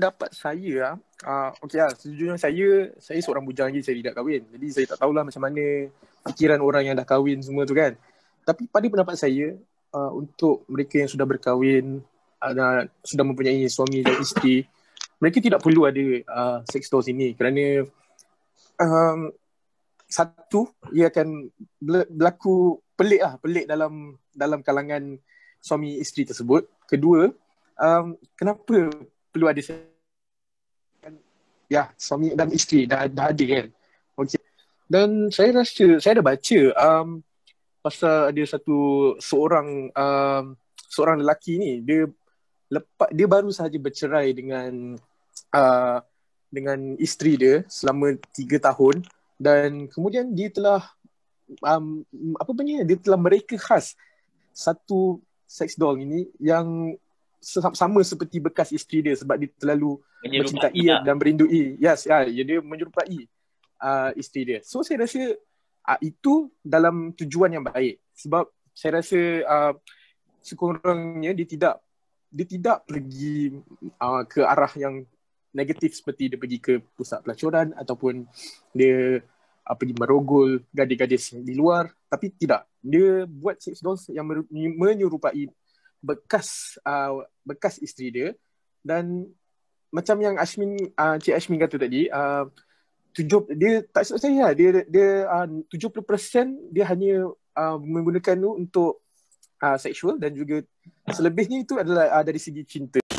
pendapat saya ah, uh, okay lah, sejujurnya saya, saya seorang bujang lagi, saya tidak kahwin. Jadi saya tak tahulah macam mana fikiran orang yang dah kahwin semua tu kan. Tapi pada pendapat saya, uh, untuk mereka yang sudah berkahwin, uh, sudah mempunyai suami dan isteri, mereka tidak perlu ada uh, sex toys ini kerana um, satu, ia akan berlaku pelik lah, pelik dalam dalam kalangan suami isteri tersebut. Kedua, um, kenapa perlu ada sex ya suami dan isteri dah dah ada kan okey dan saya rasa saya ada baca um, pasal ada satu seorang um, seorang lelaki ni dia lepas dia baru sahaja bercerai dengan uh, dengan isteri dia selama tiga tahun dan kemudian dia telah um, apa punya dia telah mereka khas satu sex doll ini yang sama seperti bekas isteri dia sebab dia terlalu menyerupai mencintai tak? dan merindui. Yes, ya, yeah, dia menyerupai uh, isteri dia. So saya rasa uh, itu dalam tujuan yang baik sebab saya rasa uh, sekurangnya dia tidak dia tidak pergi uh, ke arah yang negatif seperti dia pergi ke pusat pelacuran ataupun dia uh, pergi merogol gadis-gadis di luar tapi tidak dia buat sex dolls yang menyerupai bekas uh, bekas isteri dia dan macam yang Ashmin uh, Cik Ashmin kata tadi uh, tujuh, dia tak sebab saya lah, dia dia uh, tujuh puluh persen dia hanya uh, menggunakan tu untuk uh, seksual dan juga selebihnya itu adalah uh, dari segi cinta.